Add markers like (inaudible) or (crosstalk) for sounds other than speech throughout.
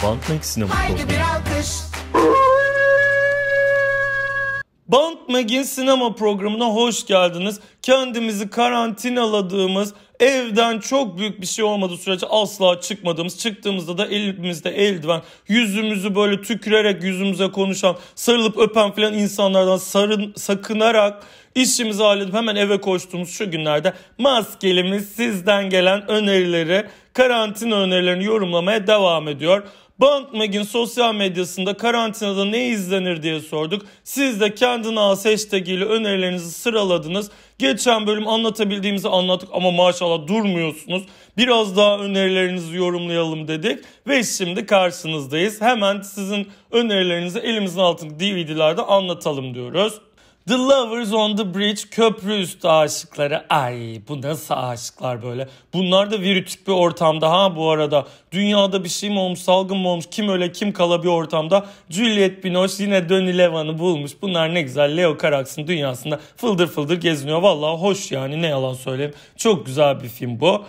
Bond Links não me Band Mag'in sinema programına hoş geldiniz. Kendimizi karantinaladığımız, evden çok büyük bir şey olmadığı sürece asla çıkmadığımız, çıktığımızda da elimizde eldiven, yüzümüzü böyle tükürerek yüzümüze konuşan, sarılıp öpen filan insanlardan sarın, sakınarak işimizi halledip hemen eve koştuğumuz şu günlerde maskelimiz sizden gelen önerileri, karantina önerilerini yorumlamaya devam ediyor. Band Mag'in sosyal medyasında karantinada ne izlenir diye sorduk. Siz de kendine az hashtag ile önerilerinizi sıraladınız. Geçen bölüm anlatabildiğimizi anlattık ama maşallah durmuyorsunuz. Biraz daha önerilerinizi yorumlayalım dedik ve şimdi karşınızdayız. Hemen sizin önerilerinizi elimizin altındaki DVD'lerde anlatalım diyoruz. The Lovers on the Bridge köprü üstü aşıkları. Ay bu nasıl aşıklar böyle. Bunlar da virütik bir ortamda ha bu arada. Dünyada bir şey mi olmuş salgın mı olmuş kim öyle kim kala bir ortamda. Juliet Binoche yine Donny Levan'ı bulmuş. Bunlar ne güzel Leo Carax'ın dünyasında fıldır fıldır geziniyor. Valla hoş yani ne yalan söyleyeyim. Çok güzel bir film bu.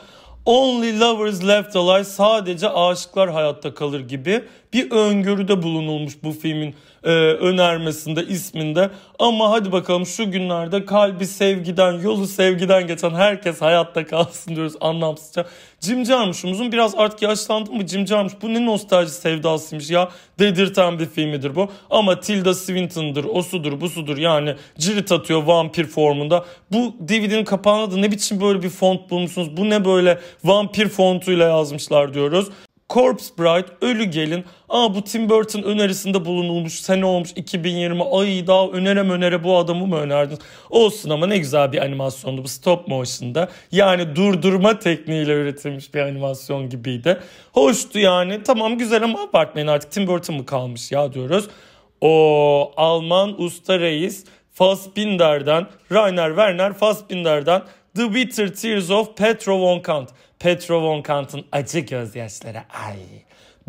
Only Lovers Left Alive sadece aşıklar hayatta kalır gibi bir öngörüde bulunulmuş bu filmin e, önermesinde, isminde. Ama hadi bakalım şu günlerde kalbi sevgiden, yolu sevgiden geçen herkes hayatta kalsın diyoruz anlamsızca. Jim Jarmusch'umuzun biraz artık yaşlandı mı Jim Jarmusch bu ne nostalji sevdasıymış ya dedirten bir filmidir bu. Ama Tilda Swinton'dır, o sudur, bu sudur yani cirit atıyor vampir formunda. Bu DVD'nin kapağında da ne biçim böyle bir font bulmuşsunuz? Bu ne böyle vampir fontuyla yazmışlar diyoruz. Corpse Bride, Ölü Gelin. Aa bu Tim Burton önerisinde bulunulmuş. Sene olmuş 2020. Ay daha önerem önere bu adamı mı önerdin? Olsun ama ne güzel bir animasyondu bu stop motion'da. Yani durdurma tekniğiyle üretilmiş bir animasyon gibiydi. Hoştu yani. Tamam güzel ama abartmayın artık Tim Burton mı kalmış ya diyoruz. O Alman usta reis Fassbinder'den, Rainer Werner Fassbinder'den The Bitter Tears of Petro von Kant. Petro Von Kant'ın acı gözyaşları. Ay.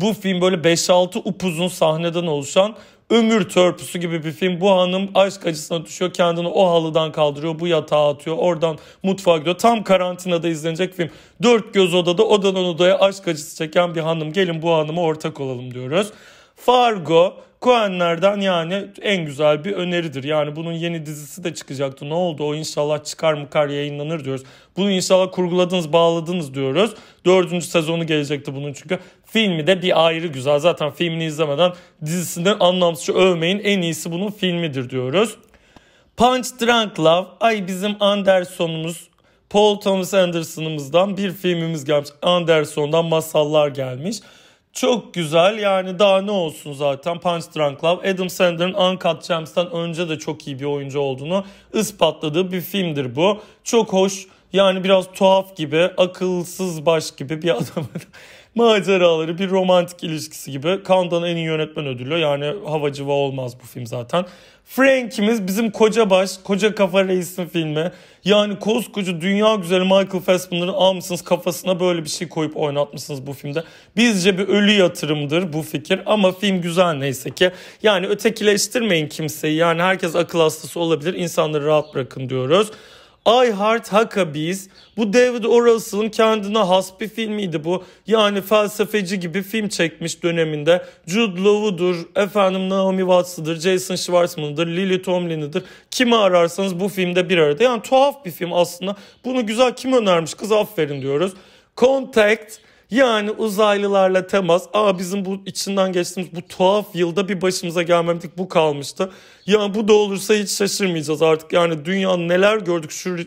Bu film böyle 5-6 upuzun sahneden oluşan ömür törpüsü gibi bir film. Bu hanım aşk acısına düşüyor. Kendini o halıdan kaldırıyor. Bu yatağa atıyor. Oradan mutfağa gidiyor. Tam karantinada izlenecek film. Dört göz odada odadan odaya aşk acısı çeken bir hanım. Gelin bu hanıma ortak olalım diyoruz. Fargo Koenler'den yani en güzel bir öneridir. Yani bunun yeni dizisi de çıkacaktı. Ne oldu? O inşallah çıkar mıkar yayınlanır diyoruz. Bunu inşallah kurguladınız, bağladınız diyoruz. Dördüncü sezonu gelecekti bunun çünkü. Filmi de bir ayrı güzel. Zaten filmini izlemeden dizisini anlamsız övmeyin. En iyisi bunun filmidir diyoruz. Punch Drunk Love. Ay bizim Anderson'umuz Paul Thomas Anderson'ımızdan bir filmimiz gelmiş. Anderson'dan masallar gelmiş. Çok güzel yani daha ne olsun zaten Punch Drunk Love. Adam Sandler'ın Uncut Gems'ten önce de çok iyi bir oyuncu olduğunu ispatladığı bir filmdir bu. Çok hoş yani biraz tuhaf gibi akılsız baş gibi bir (laughs) adam maceraları bir romantik ilişkisi gibi. Kandan en iyi yönetmen ödülü yani hava cıva olmaz bu film zaten. Frank'imiz bizim koca baş, koca kafa reisin filmi. Yani koskoca dünya güzeli Michael Fassbender'ı almışsınız kafasına böyle bir şey koyup oynatmışsınız bu filmde. Bizce bir ölü yatırımdır bu fikir ama film güzel neyse ki. Yani ötekileştirmeyin kimseyi yani herkes akıl hastası olabilir insanları rahat bırakın diyoruz. I Heart Huckabees. Bu David O. Russell'ın kendine has bir filmiydi bu. Yani felsefeci gibi film çekmiş döneminde. Jude Law'udur, efendim Naomi Watts'ıdır, Jason Schwartzman'dır, Lily Tomlin'idir. Kimi ararsanız bu filmde bir arada. Yani tuhaf bir film aslında. Bunu güzel kim önermiş kız aferin diyoruz. Contact yani uzaylılarla temas. Aa bizim bu içinden geçtiğimiz bu tuhaf yılda bir başımıza gelmemiştik bu kalmıştı. Ya bu da olursa hiç şaşırmayacağız artık. Yani dünya neler gördük şu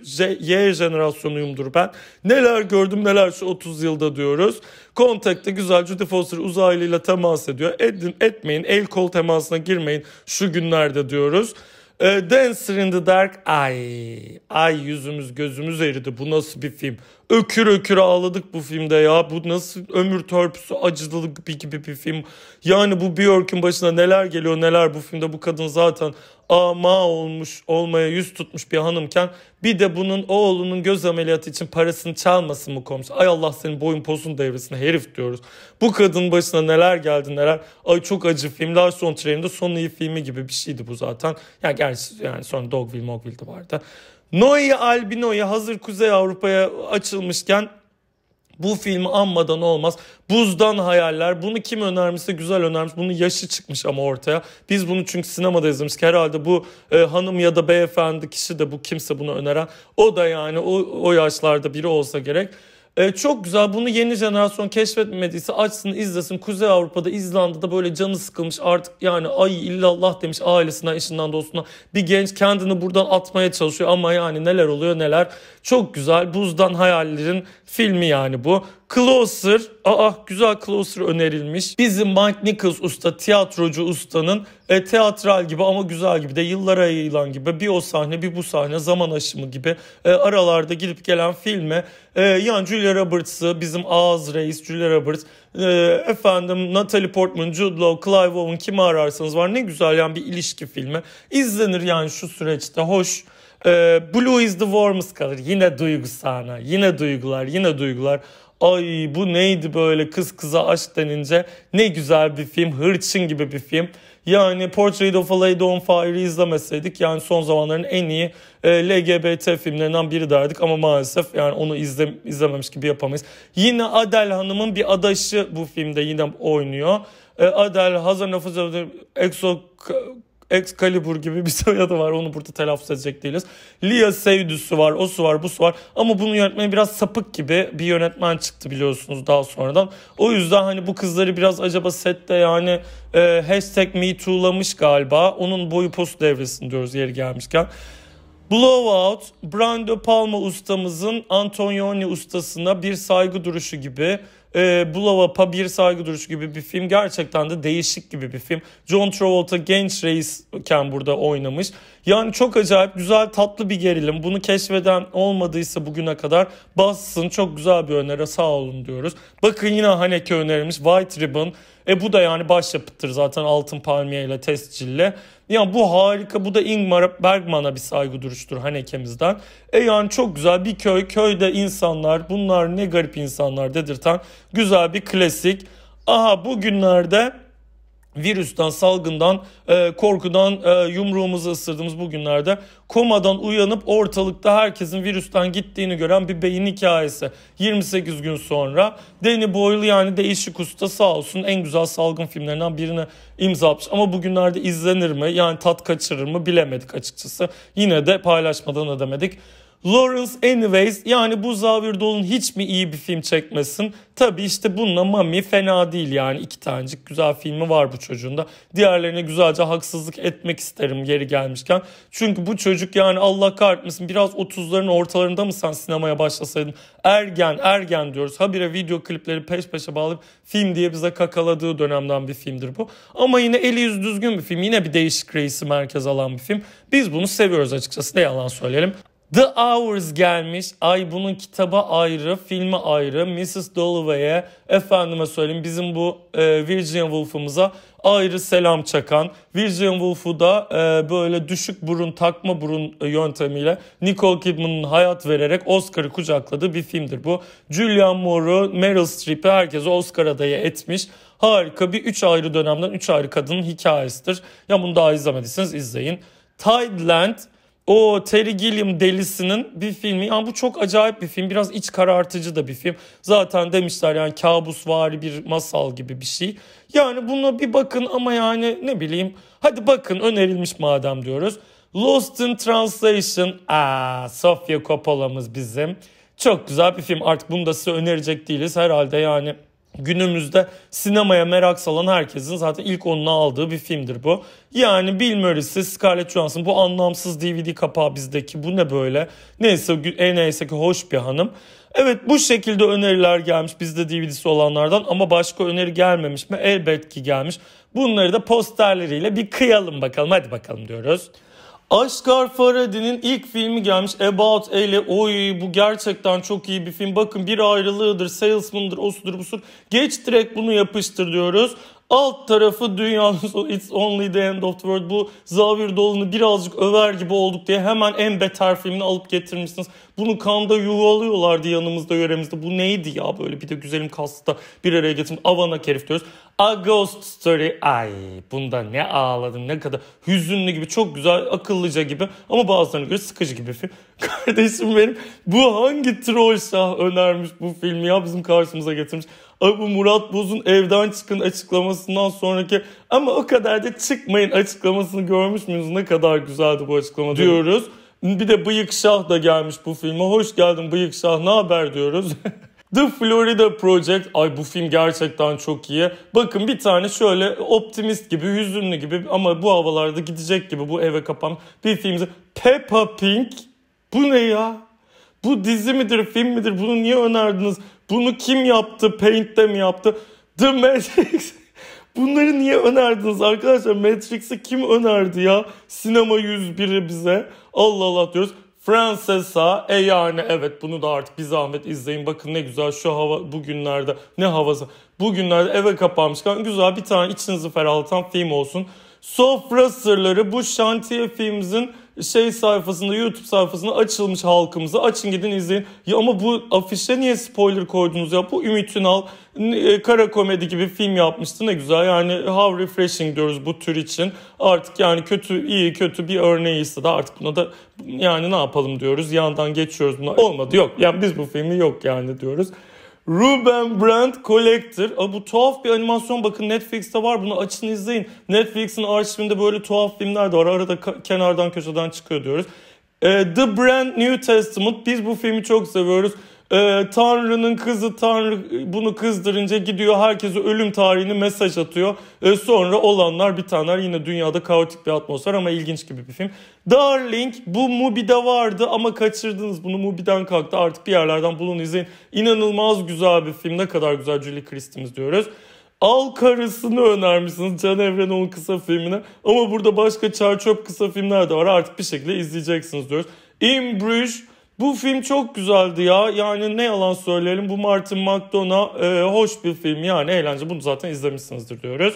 Y jenerasyonuyumdur ben. Neler gördüm neler şu 30 yılda diyoruz. Kontakta güzel Judy Foster uzaylıyla temas ediyor. Edin, etmeyin el kol temasına girmeyin şu günlerde diyoruz. E, Dancer in the Dark ay ay yüzümüz gözümüz eridi bu nasıl bir film ökür ökür ağladık bu filmde ya. Bu nasıl ömür törpüsü acıdılık bir gibi bir film. Yani bu Björk'ün başına neler geliyor neler bu filmde bu kadın zaten ama olmuş olmaya yüz tutmuş bir hanımken bir de bunun oğlunun göz ameliyatı için parasını çalmasın mı komşu? Ay Allah senin boyun posun devresine herif diyoruz. Bu kadın başına neler geldi neler. Ay çok acı film. filmler son treninde son iyi filmi gibi bir şeydi bu zaten. Ya yani gerçi yani sonra Dogville Mogville vardı. Noe Albino'ya hazır Kuzey Avrupa'ya açılmışken bu filmi anmadan olmaz. Buzdan hayaller. Bunu kim önermişse güzel önermiş. Bunun yaşı çıkmış ama ortaya. Biz bunu çünkü sinemada izlemiştik. Herhalde bu e, hanım ya da beyefendi kişi de bu kimse bunu öneren. O da yani o, o yaşlarda biri olsa gerek. E, çok güzel bunu yeni jenerasyon keşfetmediyse açsın izlesin. Kuzey Avrupa'da İzlanda'da böyle canı sıkılmış artık yani ay illallah demiş ailesinden işinden dostuna. Bir genç kendini buradan atmaya çalışıyor ama yani neler oluyor neler. Çok güzel buzdan hayallerin filmi yani bu. Closer Aa güzel Closer önerilmiş. Bizim Mike Nichols usta, tiyatrocu ustanın e, teatral gibi ama güzel gibi de yıllara yayılan gibi bir o sahne bir bu sahne zaman aşımı gibi e, aralarda gidip gelen filme e, yani Julia Roberts'ı bizim ağız reis Julia Roberts e, efendim Natalie Portman, Jude Law, Clive Owen kimi ararsanız var ne güzel yani bir ilişki filmi izlenir yani şu süreçte hoş. E, Blue is the warmest kalır. Yine duygu sana. Yine duygular. Yine duygular. Ay bu neydi böyle kız kıza aşk denince ne güzel bir film hırçın gibi bir film. Yani Portrait of a Lady on Fire'ı izlemeseydik yani son zamanların en iyi e, LGBT filmlerinden biri derdik ama maalesef yani onu izle, izlememiş gibi yapamayız. Yine Adel Hanım'ın bir adaşı bu filmde yine oynuyor. E, Adel Hazar Nafız Exo Excalibur gibi bir soyadı var. Onu burada telaffuz edecek değiliz. Lia Seydüsü var. O su var. Bu su var. Ama bunu yönetmeni biraz sapık gibi bir yönetmen çıktı biliyorsunuz daha sonradan. O yüzden hani bu kızları biraz acaba sette yani e, hashtag MeToo'lamış galiba. Onun boyu post devresini diyoruz yeri gelmişken. Blowout, Brando Palma ustamızın Antonioni ustasına bir saygı duruşu gibi e, ee, Bulavap'a bir saygı duruşu gibi bir film. Gerçekten de değişik gibi bir film. John Travolta genç reisken burada oynamış. Yani çok acayip güzel tatlı bir gerilim. Bunu keşfeden olmadıysa bugüne kadar bassın. Çok güzel bir öneri sağ olun diyoruz. Bakın yine Haneke önerimiz White Ribbon. E bu da yani başyapıttır zaten Altın Palmiye ile tescille. Ya bu harika bu da Ingmar Bergman'a bir saygı duruştur Hanekemizden. E yani çok güzel bir köy köyde insanlar bunlar ne garip insanlar dedirten güzel bir klasik. Aha bugünlerde virüsten, salgından, e, korkudan e, yumruğumuzu ısırdığımız bugünlerde komadan uyanıp ortalıkta herkesin virüsten gittiğini gören bir beyin hikayesi. 28 gün sonra Danny Boyle yani değişik usta sağ olsun en güzel salgın filmlerinden birine imza atmış. Ama bugünlerde izlenir mi yani tat kaçırır mı bilemedik açıkçası. Yine de paylaşmadan edemedik. Lawrence Anyways yani bu Xavier Dolan hiç mi iyi bir film çekmesin? Tabi işte bununla Mami fena değil yani iki tanecik güzel filmi var bu çocuğun da. Diğerlerine güzelce haksızlık etmek isterim geri gelmişken. Çünkü bu çocuk yani Allah kahretmesin biraz 30'ların ortalarında mı sen sinemaya başlasaydın? Ergen ergen diyoruz. Habire video klipleri peş peşe bağlayıp film diye bize kakaladığı dönemden bir filmdir bu. Ama yine eli yüz düzgün bir film. Yine bir değişik reisi merkez alan bir film. Biz bunu seviyoruz açıkçası ne yalan söyleyelim. The Hours gelmiş. Ay bunun kitaba ayrı, filmi ayrı. Mrs. Dalloway'e, efendime söyleyeyim bizim bu e, Virginia Woolf'umuza ayrı selam çakan. Virginia Woolf'u da e, böyle düşük burun, takma burun e, yöntemiyle Nicole Kidman'ın hayat vererek Oscar'ı kucakladığı bir filmdir bu. Julian Moore'u, Meryl Streep'i herkese Oscar adayı etmiş. Harika bir üç ayrı dönemden üç ayrı kadının hikayesidir. Ya bunu daha izlemediyseniz izleyin. Tideland o Terry Gilliam delisinin bir filmi. Yani bu çok acayip bir film. Biraz iç karartıcı da bir film. Zaten demişler yani kabus var bir masal gibi bir şey. Yani buna bir bakın ama yani ne bileyim. Hadi bakın önerilmiş madem diyoruz. Lost in Translation. Aa, Sofia Coppola'mız bizim. Çok güzel bir film. Artık bunu da size önerecek değiliz herhalde yani günümüzde sinemaya merak salan herkesin zaten ilk onuna aldığı bir filmdir bu. Yani Bill Murray'si, Scarlett Johansson bu anlamsız DVD kapağı bizdeki bu ne böyle? Neyse en neyse ki hoş bir hanım. Evet bu şekilde öneriler gelmiş bizde DVD'si olanlardan ama başka öneri gelmemiş mi? Elbet ki gelmiş. Bunları da posterleriyle bir kıyalım bakalım hadi bakalım diyoruz. Oscar Faraday'nin ilk filmi gelmiş About Ele. Oy bu gerçekten çok iyi bir film. Bakın bir ayrılığıdır, salesman'dır, osudur busur. Geç direkt bunu yapıştır diyoruz. Alt tarafı dünyanın (laughs) It's Only the End of the World. Bu Xavier Dolan'ı birazcık över gibi olduk diye hemen en beter filmini alıp getirmişsiniz. Bunu kanda yuvalıyorlardı yanımızda yöremizde. Bu neydi ya böyle bir de güzelim kastı da bir araya getirin. Avanak herif diyoruz. A Ghost Story ay bunda ne ağladım ne kadar hüzünlü gibi çok güzel akıllıca gibi ama bazılarına göre sıkıcı gibi film. (laughs) Kardeşim benim bu hangi troll şah önermiş bu filmi ya bizim karşımıza getirmiş. Abi bu Murat Boz'un evden çıkın açıklamasından sonraki ama o kadar da çıkmayın açıklamasını görmüş müyüz ne kadar güzeldi bu açıklama diyoruz. Bir de Bıyık Şah da gelmiş bu filme. Hoş geldin Bıyık Şah ne haber diyoruz. (laughs) The Florida Project. Ay bu film gerçekten çok iyi. Bakın bir tane şöyle optimist gibi, hüzünlü gibi ama bu havalarda gidecek gibi bu eve kapan bir film. Peppa Pink, Bu ne ya? Bu dizi midir, film midir? Bunu niye önerdiniz? Bunu kim yaptı? Paint'te mi yaptı? The Matrix. (laughs) Bunları niye önerdiniz arkadaşlar? Matrix'i kim önerdi ya? Sinema 101'i bize. Allah Allah diyoruz. Fransesa e yani evet bunu da artık bir zahmet izleyin. Bakın ne güzel şu hava bugünlerde ne havası. Bugünlerde eve kapanmışken güzel bir tane içinizi ferahlatan film olsun. Sofra Sırları bu şantiye filmimizin şey sayfasında YouTube sayfasında açılmış halkımıza. Açın gidin izleyin. Ya ama bu afişe niye spoiler koydunuz ya? Bu Ümit Ünal e, kara komedi gibi film yapmıştı ne güzel. Yani how refreshing diyoruz bu tür için. Artık yani kötü iyi kötü bir örneği ise de artık buna da yani ne yapalım diyoruz. Yandan geçiyoruz buna. Olmadı yok. Yani biz bu filmi yok yani diyoruz. Ruben Brand Collector. Aa, bu tuhaf bir animasyon bakın Netflix'te var bunu açın izleyin. Netflix'in arşivinde böyle tuhaf filmler de var. Arada kenardan köşeden çıkıyor diyoruz. Ee, The Brand New Testament. Biz bu filmi çok seviyoruz e, Tanrı'nın kızı Tanrı bunu kızdırınca gidiyor herkese ölüm tarihini mesaj atıyor. E, sonra olanlar bir bitenler yine dünyada kaotik bir atmosfer ama ilginç gibi bir film. Darling bu Mubi'de vardı ama kaçırdınız bunu Mubi'den kalktı artık bir yerlerden bulun izleyin. İnanılmaz güzel bir film ne kadar güzel Julie Christimiz diyoruz. Al Karısını önermişsiniz Can Evrenoğlu kısa filmine. Ama burada başka çerçöp kısa filmler de var. Artık bir şekilde izleyeceksiniz diyoruz. In Bruges bu film çok güzeldi ya. Yani ne yalan söyleyelim bu Martin McDonagh e, hoş bir film. Yani eğlence bunu zaten izlemişsinizdir diyoruz.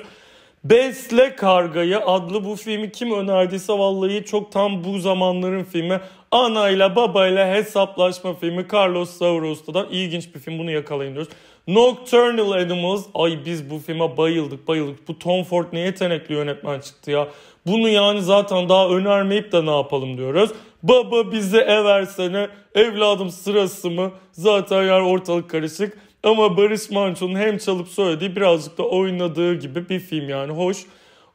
Besle Kargayı adlı bu filmi kim önerdiyse vallahi çok tam bu zamanların filmi. Anayla babayla hesaplaşma filmi Carlos Saurosta'dan ilginç bir film bunu yakalayın diyoruz. Nocturnal Animals. Ay biz bu filme bayıldık bayıldık. Bu Tom Ford ne yetenekli yönetmen çıktı ya. Bunu yani zaten daha önermeyip de ne yapalım diyoruz. Baba bize eversene, Evladım sırası mı? Zaten yer ortalık karışık. Ama Barış Manço'nun hem çalıp söylediği birazcık da oynadığı gibi bir film yani hoş.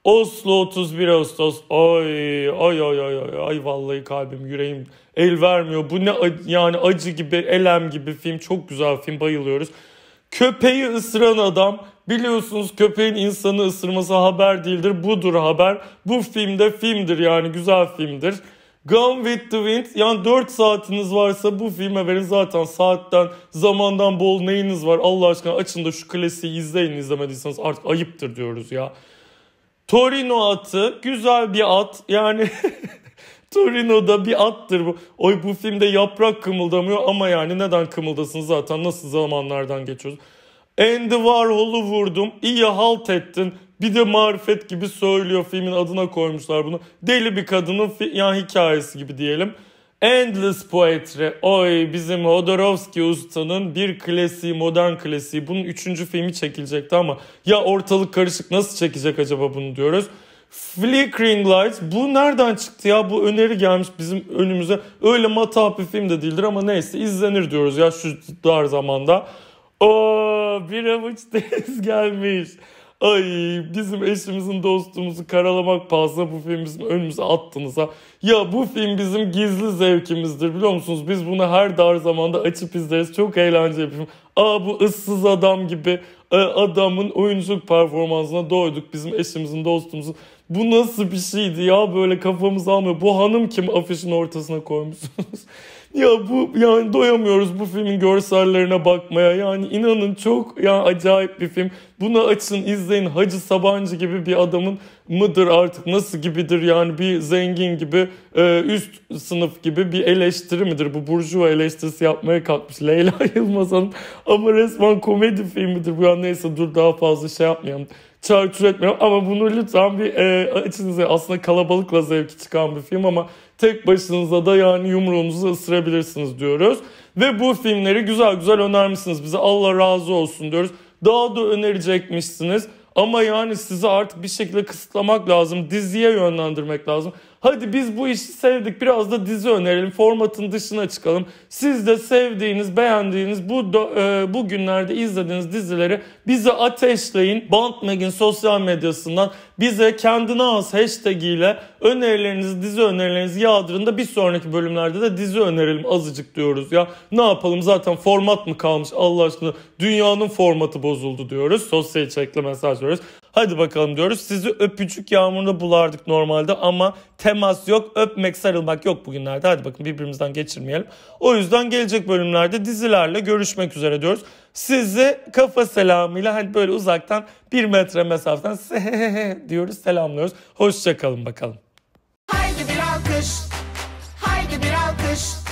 Oslo 31 Ağustos. Ay ay ay ay ay ay vallahi kalbim yüreğim el vermiyor. Bu ne yani acı gibi elem gibi film çok güzel film bayılıyoruz. Köpeği ısıran adam biliyorsunuz köpeğin insanı ısırması haber değildir budur haber. Bu filmde filmdir yani güzel filmdir. Gone with the Wind. Yani 4 saatiniz varsa bu filme verin zaten saatten, zamandan bol neyiniz var. Allah aşkına açın da şu klasiği izleyin izlemediyseniz artık ayıptır diyoruz ya. Torino atı güzel bir at. Yani (laughs) Torino'da bir attır bu. Oy bu filmde yaprak kımıldamıyor ama yani neden kımıldasın zaten nasıl zamanlardan geçiyoruz. Andy Warhol'u vurdum. İyi halt ettin. Bir de marifet gibi söylüyor filmin adına koymuşlar bunu. Deli bir kadının yani hikayesi gibi diyelim. Endless Poetry. Oy bizim Hodorowski ustanın bir klasiği, modern klasiği. Bunun üçüncü filmi çekilecekti ama ya ortalık karışık nasıl çekecek acaba bunu diyoruz. Flickering Lights. Bu nereden çıktı ya? Bu öneri gelmiş bizim önümüze. Öyle matah bir film de değildir ama neyse izlenir diyoruz ya şu dar zamanda. O bir avuç deniz (laughs) gelmiş. Ay bizim eşimizin dostumuzu karalamak pahasına bu film bizim önümüze attınız ha. Ya bu film bizim gizli zevkimizdir biliyor musunuz? Biz bunu her dar zamanda açıp izleriz. Çok eğlenceli bir film. Aa bu ıssız adam gibi e, adamın oyunculuk performansına doyduk bizim eşimizin dostumuzu Bu nasıl bir şeydi ya böyle kafamız almıyor. Bu hanım kim afişin ortasına koymuşsunuz? (laughs) ya bu yani doyamıyoruz bu filmin görsellerine bakmaya. Yani inanın çok ya acayip bir film. Bunu açın izleyin. Hacı Sabancı gibi bir adamın mıdır artık nasıl gibidir yani bir zengin gibi e, üst sınıf gibi bir eleştiri midir? Bu burjuva eleştirisi yapmaya kalkmış Leyla (laughs) Yılmaz Hanım. Ama resmen komedi filmidir bu ya neyse dur daha fazla şey yapmayalım çarçur etmiyorum ama bunu lütfen bir e, açınız. Aslında kalabalıkla zevki çıkan bir film ama Tek başınıza da yani yumruğunuzu ısırabilirsiniz diyoruz. Ve bu filmleri güzel güzel önermişsiniz bize Allah razı olsun diyoruz. Daha da önerecekmişsiniz. Ama yani sizi artık bir şekilde kısıtlamak lazım. Diziye yönlendirmek lazım. Hadi biz bu işi sevdik biraz da dizi önerelim. Formatın dışına çıkalım. Siz de sevdiğiniz, beğendiğiniz bu e, bu günlerde izlediğiniz dizileri bize ateşleyin. Bantmag'in sosyal medyasından bize kendine az hashtag ile önerilerinizi, dizi önerilerinizi yağdırın da bir sonraki bölümlerde de dizi önerelim azıcık diyoruz ya. Ne yapalım zaten format mı kalmış Allah aşkına dünyanın formatı bozuldu diyoruz. Sosyal çekle mesaj veriyoruz. Hadi bakalım diyoruz. Sizi öpücük yağmurunda bulardık normalde ama temas yok, öpmek, sarılmak yok bugünlerde. Hadi bakın birbirimizden geçirmeyelim. O yüzden gelecek bölümlerde dizilerle görüşmek üzere diyoruz. Sizi kafa selamıyla hani böyle uzaktan bir metre mesafeden diyoruz, selamlıyoruz. Hoşçakalın bakalım. Haydi bir alkış, haydi bir alkış.